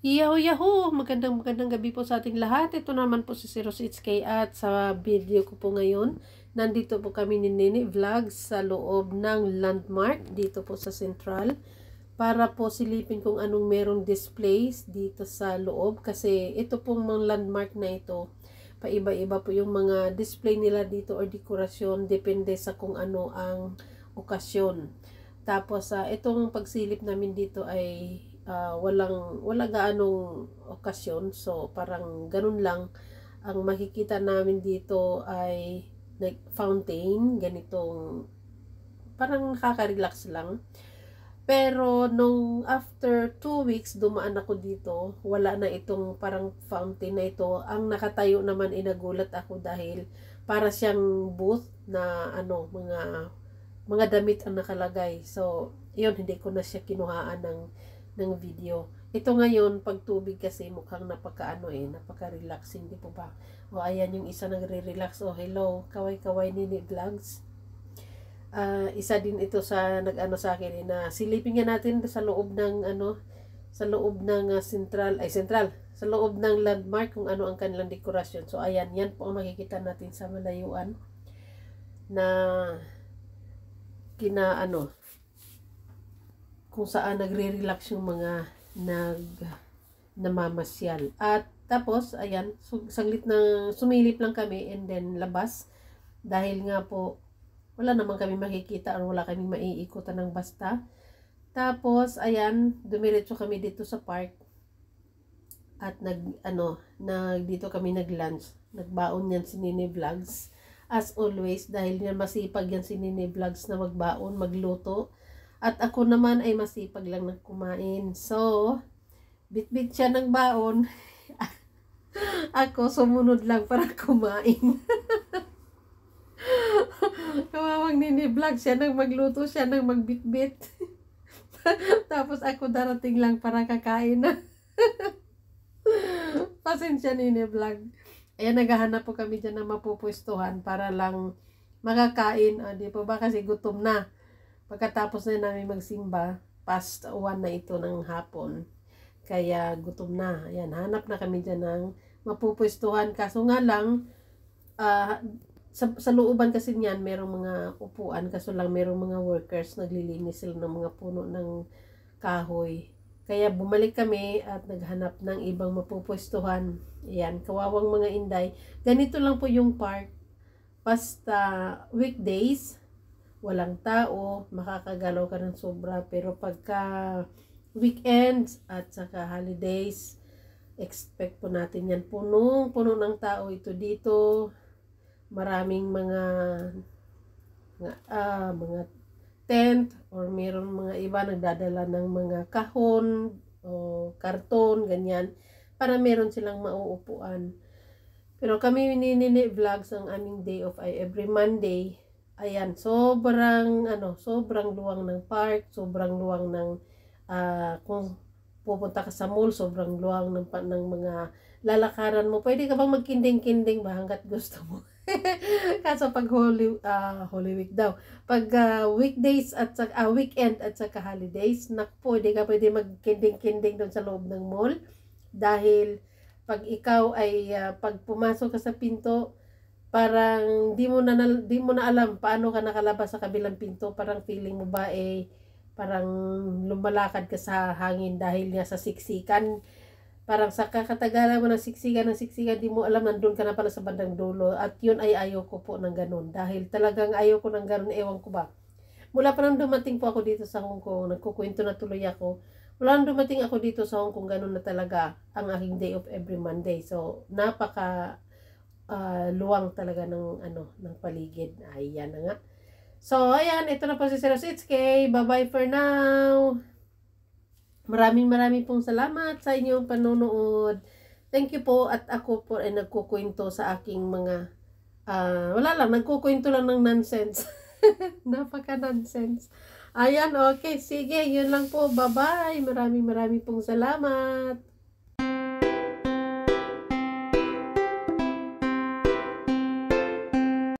Yahoo Yahoo! Magandang magandang gabi po sa ating lahat. Ito naman po si 06K at sa video ko po ngayon, nandito po kami ni Nene Vlog sa loob ng Landmark dito po sa Central para po silipin kung anong merong displays dito sa loob kasi ito pong mga landmark na ito paiba-iba po yung mga display nila dito or dekorasyon depende sa kung ano ang okasyon. Tapos uh, itong pagsilip namin dito ay uh, walang wala gaanong okasyon so parang ganun lang ang makikita namin dito ay like fountain ganitong parang nakaka-relax lang pero nung after 2 weeks dumaan ako dito wala na itong parang fountain na ito ang nakatayo naman inagulat ako dahil para siyang booth na ano mga mga damit ang nakalagay so yun hindi ko na siya kinuhaan ng ng video. Ito ngayon, pag tubig kasi mukhang napakaano eh, napaka-relaxing, di po ba? O ayan yung isa nagre-relax. O hello, kaway-kaway ni Vlogs. Uh, isa din ito sa nag-ano sa akin eh, na silipin nga natin sa loob ng ano, sa loob ng uh, ah, central, ay central, sa loob ng landmark kung ano ang kanilang dekorasyon. So ayan, yan po ang makikita natin sa malayuan na kina kung saan nagre-relax yung mga nag namamasyal. At tapos, ayan, saglit na sumilip lang kami and then labas. Dahil nga po, wala naman kami makikita or wala kami maiikutan ng basta. Tapos, ayan, dumiretso kami dito sa park. At nag, ano, nag, dito kami nag-lunch. Nagbaon yan si Nene Vlogs. As always, dahil yan masipag yan si Nene Vlogs na magbaon, magluto at ako naman ay masipag lang na kumain. So, bitbit siya ng baon. ako sumunod lang para kumain. Kawawang nini-vlog siya nang magluto siya nang magbitbit. Tapos ako darating lang para kakain na. Pasensya nini-vlog. Ayan, naghahanap po kami dyan na mapupwestuhan para lang makakain. O, di po ba? Kasi gutom na. Pagkatapos na namin magsimba, past 1 na ito ng hapon. Kaya gutom na. Ayan, hanap na kami dyan ng mapupwestuhan. Kaso nga lang, uh, sa, sa looban kasi niyan, merong mga upuan. Kaso lang, merong mga workers. Naglilinis sila ng mga puno ng kahoy. Kaya bumalik kami at naghanap ng ibang mapupwestuhan. Ayan, kawawang mga inday. Ganito lang po yung park. Basta weekdays, walang tao, makakagalaw ka ng sobra. Pero pagka weekends at saka holidays, expect po natin yan. Punong-puno ng tao ito dito. Maraming mga mga, uh, mga tent or meron mga iba nagdadala ng mga kahon o karton, ganyan. Para meron silang mauupuan. Pero kami ni Nini Vlogs ang aming day off ay every Monday Ayan, sobrang ano, sobrang luwang ng park, sobrang luwang ng uh, kung pupunta ka sa mall, sobrang luwang ng ng mga lalakaran mo. Pwede ka bang magkinding-kinding ba hangga't gusto mo? Kaso pag Holy uh, Holy Week daw, pag uh, weekdays at sa uh, weekend at sa holidays, nak pwede ka pwede magkinding-kinding doon sa loob ng mall dahil pag ikaw ay uh, pag pumasok ka sa pinto, parang di mo na di mo na alam paano ka nakalabas sa kabilang pinto parang feeling mo ba eh parang lumalakad ka sa hangin dahil nga sa siksikan parang sa kakatagalan mo ng siksikan ng siksikan di mo alam nandun ka na pala sa bandang dulo at yun ay ayaw ko po ng ganun dahil talagang ayaw ko ng ganun ewan ko ba mula pa nang dumating po ako dito sa Hong Kong nagkukwento na tuloy ako wala nang dumating ako dito sa Hong Kong ganun na talaga ang aking day of every Monday so napaka uh, luwang talaga ng ano ng paligid. Ayan na nga. So, ayan, ito na po si 06K. Bye-bye for now. Maraming maraming pong salamat sa inyong panonood. Thank you po at ako po ay nagkukwento sa aking mga uh, wala lang, nagkukwento lang ng nonsense. Napaka-nonsense. Ayan, okay, sige, yun lang po. Bye-bye. Maraming maraming pong salamat.